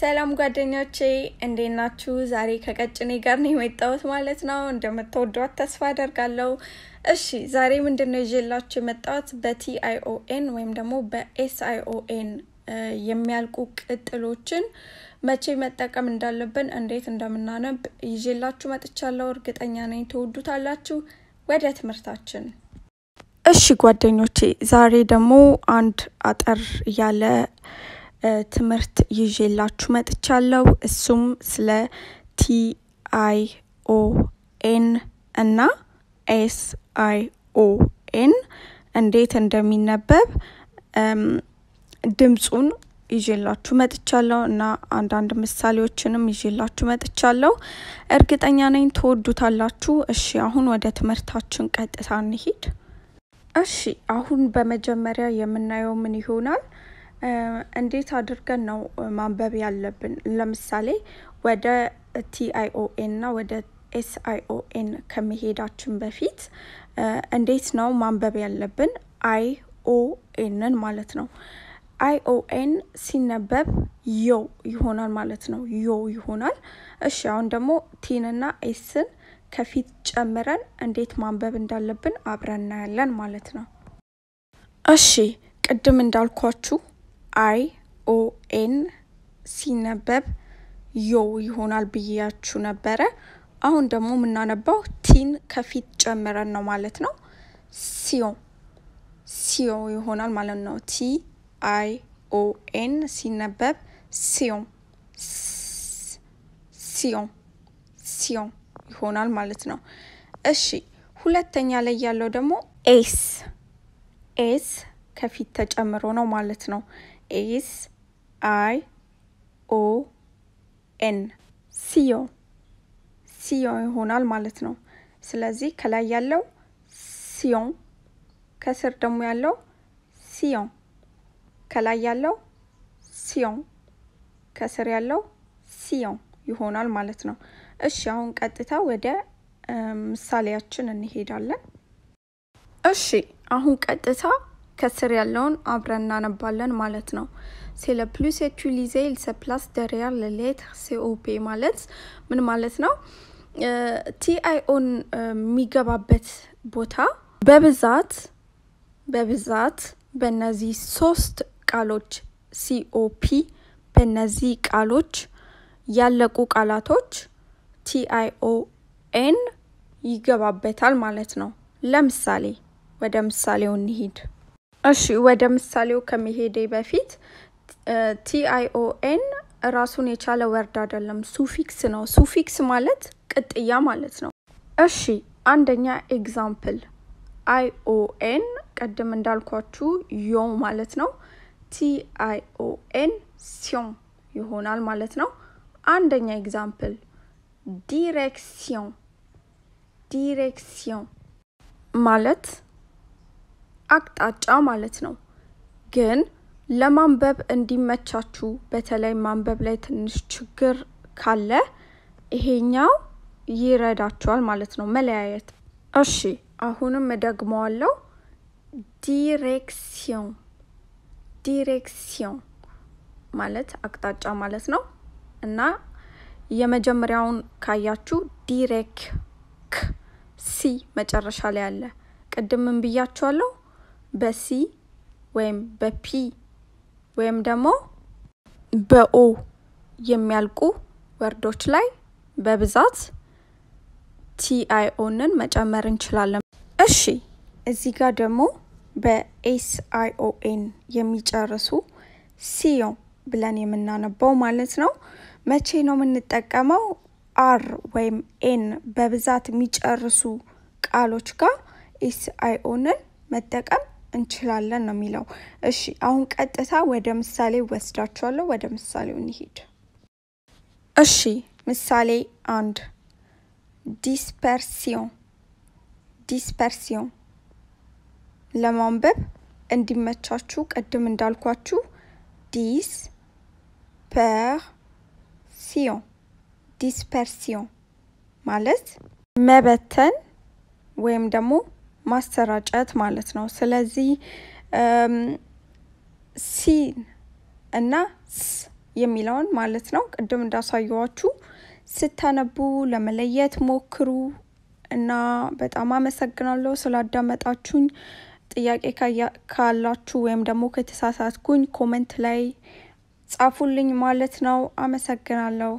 ሰላም ጓደኞቼ እንዴት ናችሁ? ዛሬ ከቀጭኔ ጋር ነው የመጣሁት ማለት ነው። እንደምትወዷት ተስፋ አደርጋለሁ። እሺ ዛሬ ምንድን ነው ይዤላችሁ የመጣሁት በቲአይኦኤን ወይም ደግሞ በኤስአይኦኤን የሚያልቁ ቅጥሎችን መቼ መጠቀም እንዳለብን እንዴት እንደምናነብ ይዤላችሁ መጥቻለሁ። እርግጠኛ ነኝ ትወዱታላችሁ። ወደ ትምህርታችን እሺ ጓደኞቼ ዛሬ ደግሞ አንድ አጠር ያለ ትምህርት ይዤላችሁ መጥቻለሁ። እሱም ስለ ቲ አይ ኦ ኤን እና ኤስ አይ ኦ ኤን እንዴት እንደሚነበብ ድምፁን ይዤላችሁ መጥቻለሁ እና አንዳንድ ምሳሌዎችንም ይዤላችሁ መጥቻለሁ። እርግጠኛ ነኝ ትወዱታላችሁ። እሺ አሁን ወደ ትምህርታችን ቀጥታ እንሂድ። እሺ አሁን በመጀመሪያ የምናየው ምን ይሆናል? እንዴት አድርገን ነው ማንበብ ያለብን? ለምሳሌ ወደ ቲአይኦኤን እና ወደ ኤስአይኦኤን ከመሄዳችን በፊት እንዴት ነው ማንበብ ያለብን? አይ ኤንን ማለት ነው። አይ ኦኤን ሲነበብ ዮ ይሆናል ማለት ነው። ዮ ይሆናል። እሺ አሁን ደግሞ ቲንና ኤስን ከፊት ጨምረን እንዴት ማንበብ እንዳለብን አብረን እናያለን ማለት ነው። እሺ ቅድም እንዳልኳችሁ አይ ኦ ኤን ሲነበብ ዮ ይሆናል ብያችሁ ነበረ። አሁን ደግሞ የምናነባው ቲን ከፊት ጨምረን ነው ማለት ነው። ሲዮ ሲዮ ይሆናል ማለት ነው። ቲ አይ ኦ ኤን ሲነበብ ሲዮ ሲዮ ሲዮ ይሆናል ማለት ነው። እሺ ሁለተኛ ላይ ያለው ደግሞ ኤስ ኤስ ከፊት ተጨምሮ ነው ማለት ነው። S I O ኤን ሲዮ ሲዮ ይሆናል ማለት ነው። ስለዚህ ከላይ ያለው ሲዮ ከስር ደግሞ ያለው ሲዮ ከላይ ያለው ሲዮን፣ ከስር ያለው ሲዮ ይሆናል ማለት ነው። እሺ አሁን ቀጥታ ወደ ምሳሌያችን እንሄዳለን። እሺ አሁን ቀጥታ ከስር ያለውን አብረን እናነባለን ማለት ነው። ሴለ ፕሉስ ኤቱሊዜ ልሰ ፕላስ ደሪያር ለሌትር ሲኦፔ ማለት ምን ማለት ነው? ቲአይኦን የሚገባበት ቦታ በብዛት በብዛት በእነዚህ ሶስት ቃሎች ሲኦፒ በእነዚህ ቃሎች ያለቁ ቃላቶች ቲአይኦኤን ይገባበታል ማለት ነው። ለምሳሌ ወደ ምሳሌው እንሂድ። እሺ ወደ ምሳሌው ከመሄዴ በፊት ቲአይኦኤን ራሱን የቻለ ወርድ አይደለም፣ ሱፊክስ ነው። ሱፊክስ ማለት ቅጥያ ማለት ነው። እሺ አንደኛ ኤግዛምፕል አይኦኤን ቀደም እንዳልኳችሁ ዮ ማለት ነው። ቲአይኦኤን ሲዮን ይሆናል ማለት ነው። አንደኛ ኤግዛምፕል ዲሬክሲዮን ዲሬክሲዮን ማለት አቅጣጫ ማለት ነው። ግን ለማንበብ እንዲመቻችሁ በተለይ ማንበብ ላይ ትንሽ ችግር ካለ ይሄኛው ይረዳችኋል ማለት ነው። መለያየት። እሺ አሁንም እደግመዋለሁ። ዲሬክሲዮን ዲሬክሲዮን ማለት አቅጣጫ ማለት ነው እና የመጀመሪያውን ካያችሁ ዲሬክ ሲ መጨረሻ ላይ አለ። ቅድምን ብያችኋለሁ። በሲ ወይም በፒ ወይም ደግሞ በኦ የሚያልቁ ወርዶች ላይ በብዛት ቲአይኦንን መጨመር እንችላለን። እሺ እዚህ ጋር ደግሞ በኤስአይኦኤን የሚጨርሱ ሲዮ ብለን የምናነባው ማለት ነው። መቼ ነው የምንጠቀመው? አር ወይም ኤን በብዛት የሚጨርሱ ቃሎች ጋር ኤስአይኦንን መጠቀም እንችላለን ነው የሚለው። እሺ አሁን ቀጥታ ወደ ምሳሌ ወስዳችኋለሁ። ወደ ምሳሌው እንሂድ። እሺ ምሳሌ አንድ ዲስፐርሲዮን ዲስፐርሲዮን ለማንበብ እንዲመቻችሁ ቅድም እንዳልኳችሁ ዲስ ሲዮን ዲስፐርሲዮን ማለት መበተን ወይም ደግሞ ማሰራጨት ማለት ነው። ስለዚህ ሲን እና ስ የሚለውን ማለት ነው ቅድም እንዳሳየዋችሁ ስታነቡ ለመለየት ሞክሩ እና በጣም አመሰግናለሁ ስላዳመጣችሁኝ። ጥያቄ ካላችሁ ወይም ደግሞ ከተሳሳትኩኝ ኮመንት ላይ ጻፉልኝ ማለት ነው። አመሰግናለሁ።